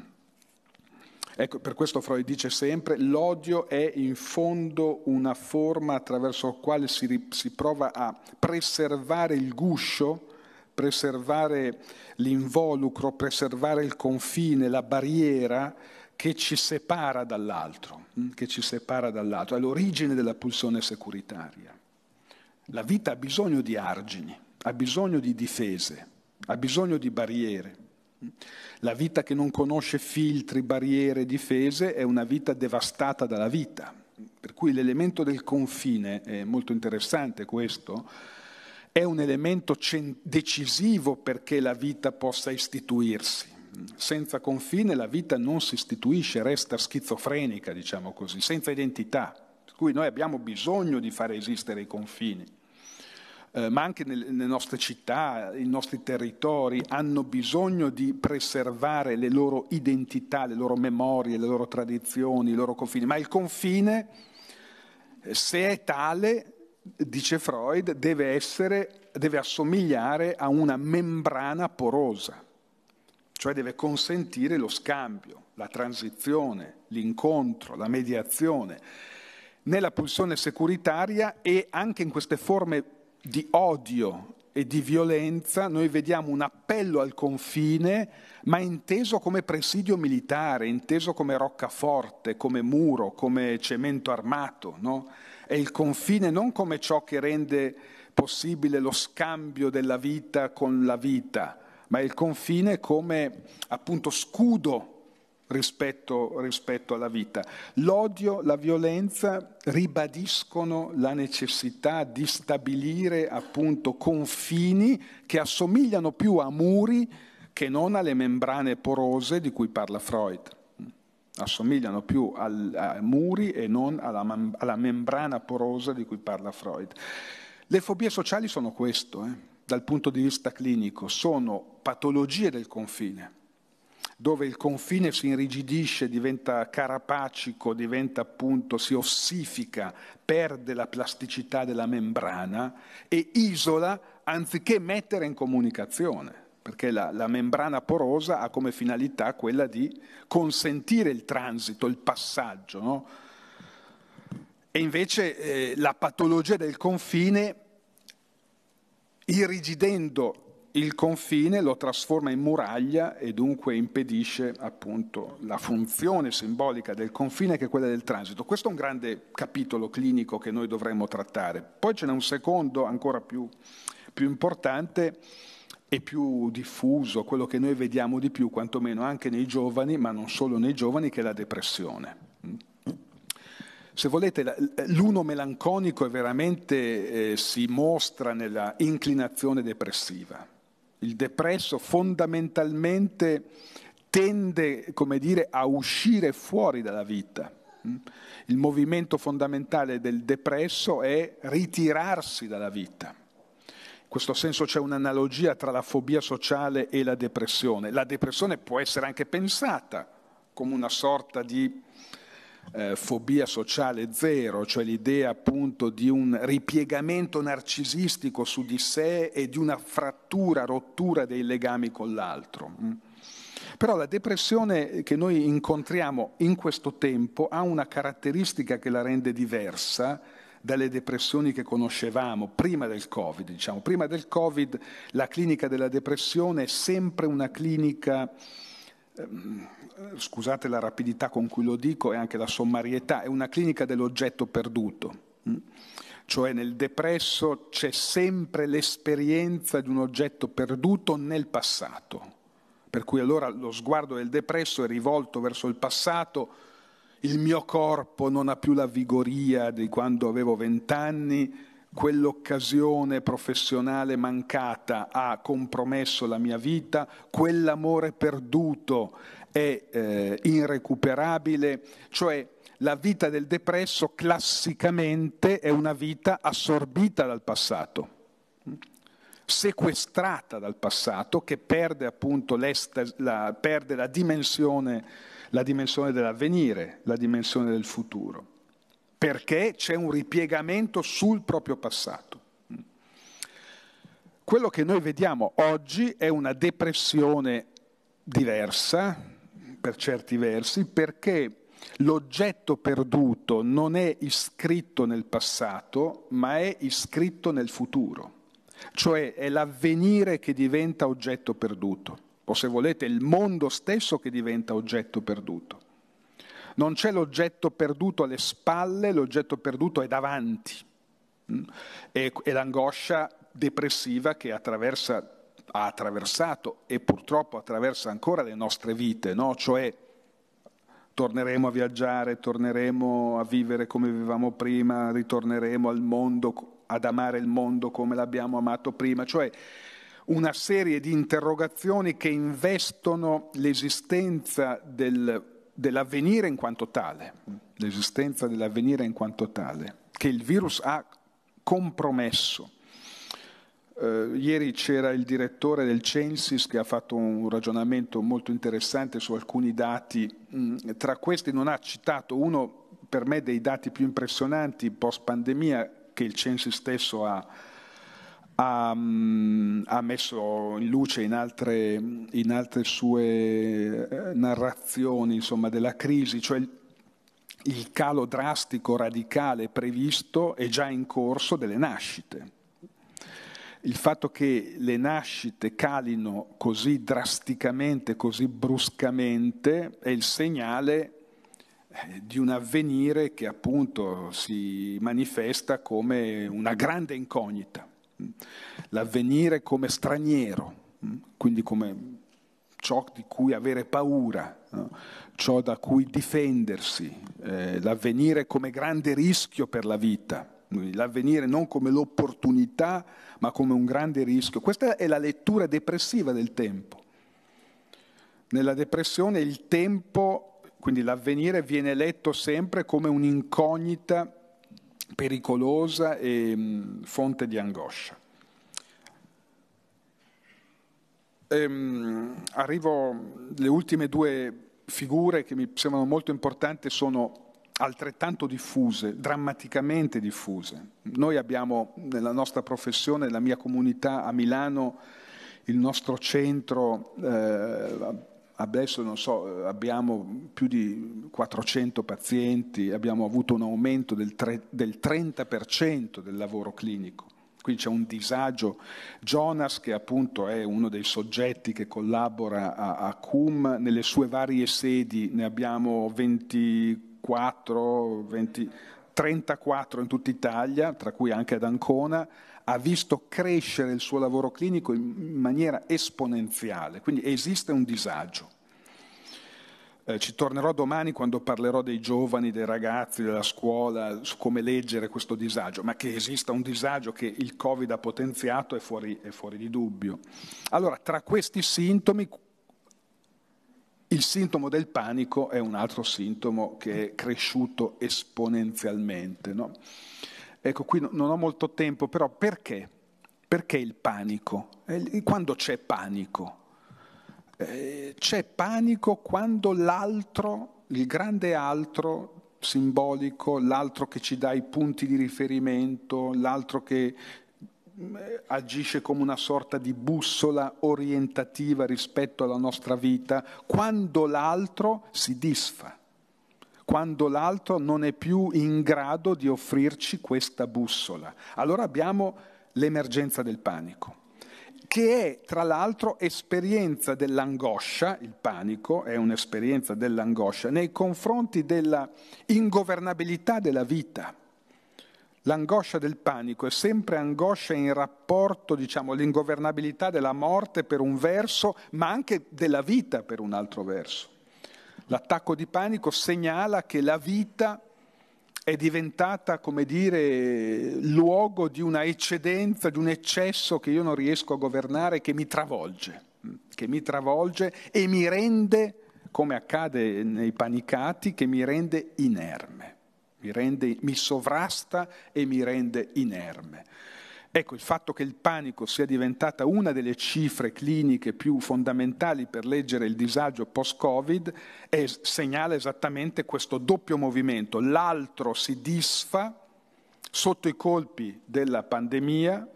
Speaker 2: Ecco, per questo Freud dice sempre l'odio è in fondo una forma attraverso la quale si, si prova a preservare il guscio, preservare l'involucro, preservare il confine, la barriera che ci separa dall'altro. Mm, che ci separa dall'altro, è l'origine della pulsione securitaria. La vita ha bisogno di argini, ha bisogno di difese, ha bisogno di barriere. La vita che non conosce filtri, barriere, difese è una vita devastata dalla vita. Per cui l'elemento del confine, è molto interessante questo, è un elemento decisivo perché la vita possa istituirsi senza confine la vita non si istituisce, resta schizofrenica, diciamo così, senza identità. Per cui noi abbiamo bisogno di fare esistere i confini. Eh, ma anche nel, nelle nostre città, i nostri territori hanno bisogno di preservare le loro identità, le loro memorie, le loro tradizioni, i loro confini, ma il confine, se è tale, dice Freud, deve, essere, deve assomigliare a una membrana porosa cioè deve consentire lo scambio, la transizione, l'incontro, la mediazione. Nella pulsione securitaria e anche in queste forme di odio e di violenza noi vediamo un appello al confine, ma inteso come presidio militare, inteso come roccaforte, come muro, come cemento armato. No? È il confine non come ciò che rende possibile lo scambio della vita con la vita, ma il confine come appunto scudo rispetto, rispetto alla vita. L'odio, la violenza ribadiscono la necessità di stabilire appunto confini che assomigliano più a muri che non alle membrane porose di cui parla Freud assomigliano più al, a muri e non alla, alla, membrana porosa di cui parla Freud. Le fobie sociali sono questo. Eh dal punto di vista clinico sono patologie del confine, dove il confine si irrigidisce, diventa carapacico, diventa appunto, si ossifica, perde la plasticità della membrana e isola anziché mettere in comunicazione perché la, la, membrana porosa ha come finalità quella di consentire il transito, il passaggio. No? E invece eh, la patologia del confine irrigidendo il confine lo trasforma in muraglia e dunque impedisce appunto la funzione simbolica del confine che è quella del transito. Questo è un grande capitolo clinico che noi dovremmo trattare. Poi ce n'è un secondo ancora più, più importante e più diffuso, quello che noi vediamo di più, quantomeno anche nei giovani, ma non solo nei giovani, che è la depressione se volete, l'uno melanconico veramente eh, si mostra nella inclinazione depressiva. Il depresso fondamentalmente tende, come dire, a uscire fuori dalla vita. Mm? Il movimento fondamentale del depresso è ritirarsi dalla vita. In questo senso c'è un'analogia tra la fobia sociale e la depressione. La depressione può essere anche pensata come una sorta di eh, fobia sociale zero, cioè l'idea appunto di un ripiegamento narcisistico su di sé e di una frattura, rottura dei legami con l'altro. Mm. Però la depressione che noi incontriamo in questo tempo ha una caratteristica che la rende diversa dalle depressioni che conoscevamo prima del Covid. Diciamo. Prima del Covid la clinica della depressione è sempre una clinica Ehm, scusate la rapidità con cui lo dico e anche la sommarietà, è una clinica dell'oggetto perduto. Mm? Cioè nel depresso c'è sempre l'esperienza di un oggetto perduto nel passato, per cui allora lo sguardo del depresso è rivolto verso il passato, il mio corpo non ha più la vigoria di quando avevo vent'anni, quell'occasione professionale mancata ha compromesso la mia vita, quell'amore perduto è eh, irrecuperabile, cioè la vita del depresso classicamente è una vita assorbita dal passato, sequestrata dal passato che perde appunto la, perde la, dimensione, la dimensione dell'avvenire, la dimensione del futuro perché c'è un ripiegamento sul proprio passato. Quello che noi vediamo oggi è una depressione diversa, per certi versi, perché l'oggetto perduto non è iscritto nel passato, ma è iscritto nel futuro, cioè è l'avvenire che diventa oggetto perduto, o se volete il mondo stesso che diventa oggetto perduto. Non c'è l'oggetto perduto alle spalle, l'oggetto perduto è davanti. Mm, e, e l'angoscia depressiva che attraversa, ha attraversato e purtroppo attraversa ancora le nostre vite, no? cioè torneremo a viaggiare, torneremo a vivere come vivevamo prima, ritorneremo al mondo, ad amare il mondo come l'abbiamo amato prima, cioè una serie di interrogazioni che investono l'esistenza del dell'avvenire in quanto tale, l'esistenza dell'avvenire in quanto tale, che il virus ha compromesso. Uh, ieri c'era il direttore del Censis che ha fatto un ragionamento molto interessante su alcuni dati, mm, tra questi non ha citato uno per me dei dati più impressionanti post pandemia che il Censis stesso ha, ha, mm, ha messo in luce in altre, in altre sue eh, narrazioni insomma, della crisi, cioè il calo drastico, radicale previsto e già in corso delle nascite il fatto che le nascite calino così drasticamente, così bruscamente, è il segnale eh, di un avvenire che appunto si manifesta come una grande incognita l'avvenire come straniero, mm, quindi come ciò di cui avere paura, ciò da cui difendersi, eh, l'avvenire come grande rischio per la vita, l'avvenire non come l'opportunità, ma come un grande rischio. Questa è la lettura depressiva del tempo. Nella depressione il tempo, quindi l'avvenire, viene letto sempre come un'incognita pericolosa e mh, mm, fonte di angoscia. Ehm, arrivo, le ultime due figure che mi sembrano molto importanti sono altrettanto diffuse, drammaticamente diffuse. Noi abbiamo nella nostra professione, nella mia comunità a Milano, il nostro centro eh, adesso so, eh, abbiamo più di 400 pazienti, abbiamo avuto un aumento del, tre, del 30% del lavoro clinico. Quindi c'è un disagio. Jonas, che appunto è uno dei soggetti che collabora a, a CUM, nelle sue varie sedi ne abbiamo 24, 20, 34 in tutta Italia, tra cui anche ad Ancona, ha visto crescere il suo lavoro clinico in maniera esponenziale, quindi esiste un disagio. Eh, ci tornerò domani quando parlerò dei giovani, dei ragazzi, della scuola, su come leggere questo disagio, ma che esista un disagio che il Covid ha potenziato è fuori, è fuori di dubbio. Allora, tra questi sintomi, il sintomo del panico è un altro sintomo che è cresciuto esponenzialmente. No? Ecco, qui non ho molto tempo, però perché? Perché il panico? Eh, quando c'è panico? Eh, c'è panico quando l'altro, il grande altro simbolico, l'altro che ci dà i punti di riferimento, l'altro che Mm, agisce come una sorta di bussola orientativa rispetto alla nostra vita quando l'altro si disfa, quando l'altro non è più in grado di offrirci questa bussola. Allora abbiamo l'emergenza del panico che è tra l'altro esperienza dell'angoscia, il panico è un'esperienza dell'angoscia nei confronti della ingovernabilità della vita. L'angoscia del panico è sempre angoscia in rapporto, diciamo, all'ingovernabilità della morte per un verso, ma anche della vita per un altro verso. L'attacco di panico segnala che la vita è diventata, come dire, luogo di una eccedenza, di un eccesso che io non riesco a governare, che mi travolge, che mi travolge e mi rende, come accade nei panicati, che mi rende inerme mi, rende, mi sovrasta e mi rende inerme. Ecco, il fatto che il panico sia diventata una delle cifre cliniche più fondamentali per leggere il disagio post-Covid è, segnala esattamente questo doppio movimento. L'altro si disfa sotto i colpi della pandemia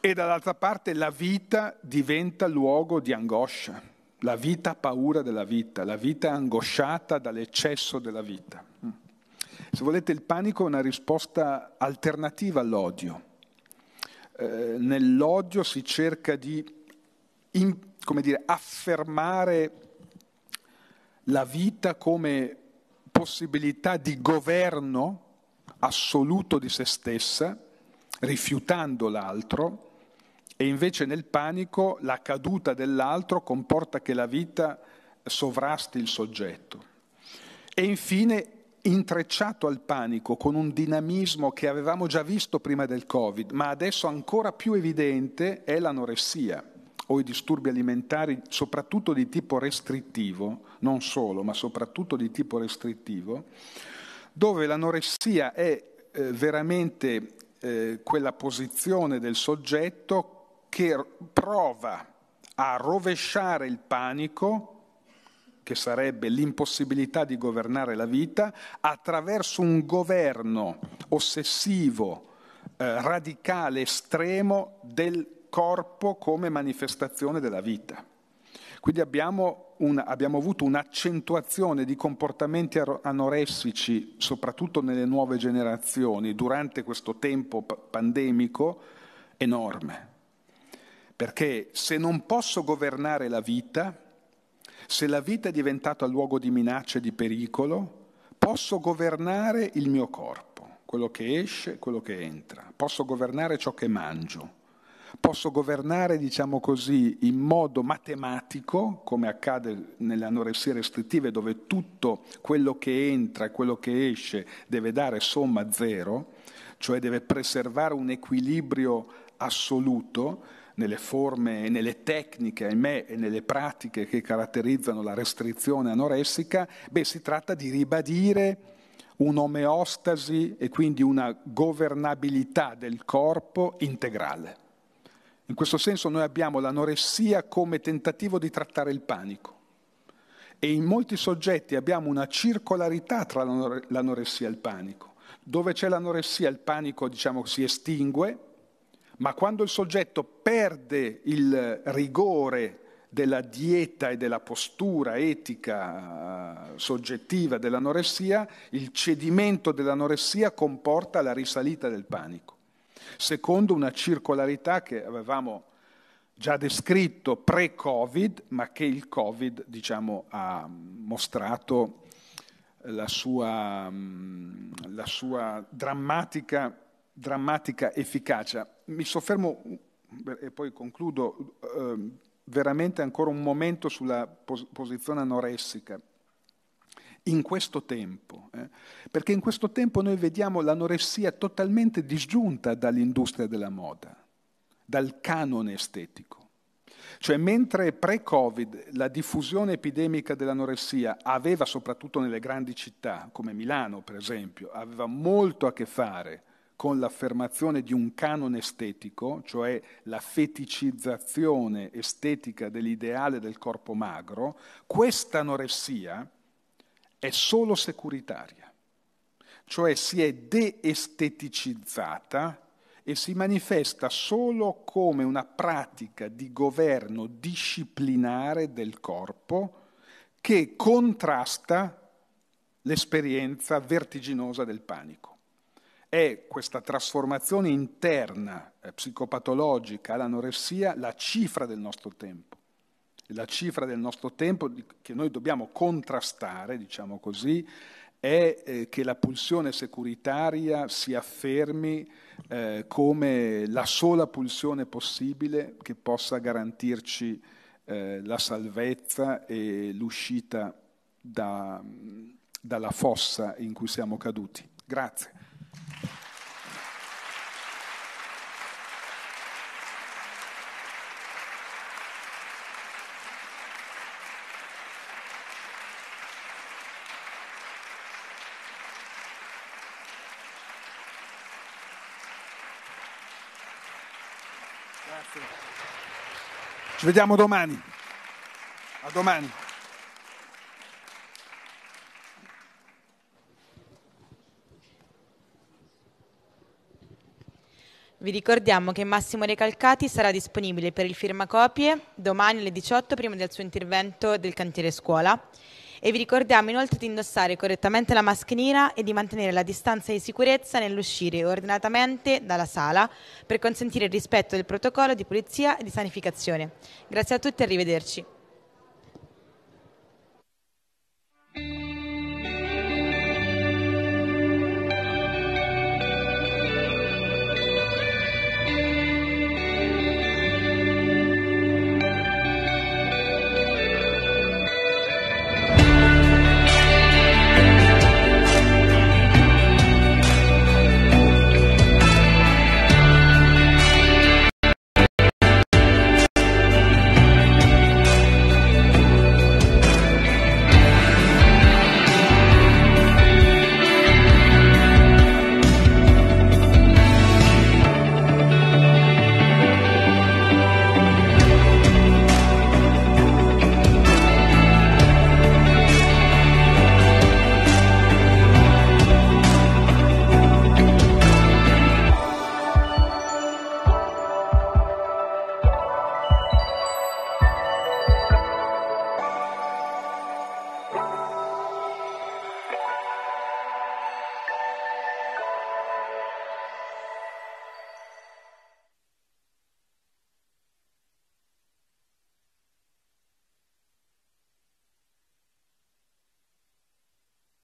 Speaker 2: e dall'altra parte la vita diventa luogo di angoscia. La vita ha paura della vita, la vita è angosciata dall'eccesso della vita. Mm. Se volete, il panico è una risposta alternativa all'odio. Eh, nell'odio si cerca di in, dire, affermare la vita come possibilità di governo assoluto di se stessa, rifiutando l'altro, e invece nel panico la caduta dell'altro comporta che la vita sovrasti il soggetto. E infine intrecciato al panico con un dinamismo che avevamo già visto prima del Covid, ma adesso ancora più evidente è l'anoressia o i disturbi alimentari, soprattutto di tipo restrittivo, non solo, ma soprattutto di tipo restrittivo, dove l'anoressia è eh, veramente eh, quella posizione del soggetto che prova a rovesciare il panico che sarebbe l'impossibilità di governare la vita, attraverso un governo ossessivo, eh, radicale, estremo del corpo come manifestazione della vita. Quindi abbiamo, una, abbiamo avuto un'accentuazione di comportamenti anoressici, soprattutto nelle nuove generazioni, durante questo tempo pandemico, enorme. Perché se non posso governare la vita, se la vita è diventata luogo di minacce e di pericolo, posso governare il mio corpo, quello che esce, quello che entra, posso governare ciò che mangio, posso governare, diciamo così, in modo matematico, come accade nelle anoressie restrittive, dove tutto quello che entra e quello che esce deve dare somma zero, cioè deve preservare un equilibrio assoluto, nelle forme e nelle tecniche, ahimè, e nelle pratiche che caratterizzano la restrizione anoressica, beh, si tratta di ribadire un'omeostasi e quindi una governabilità del corpo integrale. In questo senso noi abbiamo l'anoressia come tentativo di trattare il panico e in molti soggetti abbiamo una circolarità tra l'anoressia e il panico. Dove c'è l'anoressia il panico diciamo, si estingue, ma quando il soggetto perde il rigore della dieta e della postura etica eh, soggettiva dell'anoressia, il cedimento dell'anoressia comporta la risalita del panico, secondo una circolarità che avevamo già descritto pre-Covid, ma che il Covid diciamo, ha mostrato la sua, mm, la sua drammatica drammatica efficacia. Mi soffermo e poi concludo eh, veramente ancora un momento sulla pos- posizione anoressica. In questo tempo, eh, perché in questo tempo noi vediamo l'anoressia totalmente disgiunta dall'industria della moda, dal canone estetico. Cioè, mentre pre-Covid la diffusione epidemica dell'anoressia aveva, soprattutto nelle grandi città, come Milano per esempio, aveva molto a che fare con l'affermazione di un canone estetico, cioè la feticizzazione estetica dell'ideale del corpo magro, questa anoressia è solo securitaria, cioè si è deesteticizzata e si manifesta solo come una pratica di governo disciplinare del corpo che contrasta l'esperienza vertiginosa del panico è questa trasformazione interna eh, psicopatologica all'anoressia la cifra del nostro tempo. La cifra del nostro tempo che noi dobbiamo contrastare, diciamo così, è eh, che la pulsione securitaria si affermi eh, come la sola pulsione possibile che possa garantirci la salvezza e l'uscita da, mm, dalla fossa in cui siamo caduti. Grazie. Ci vediamo domani. A domani.
Speaker 1: Vi ricordiamo che Massimo Recalcati sarà disponibile per il firmacopie domani alle 18 prima del suo intervento del cantiere scuola e vi ricordiamo inoltre di indossare correttamente la mascherina e di mantenere la distanza di sicurezza nell'uscire ordinatamente dalla sala per consentire il rispetto del protocollo di pulizia e di sanificazione. Grazie a tutti e arrivederci.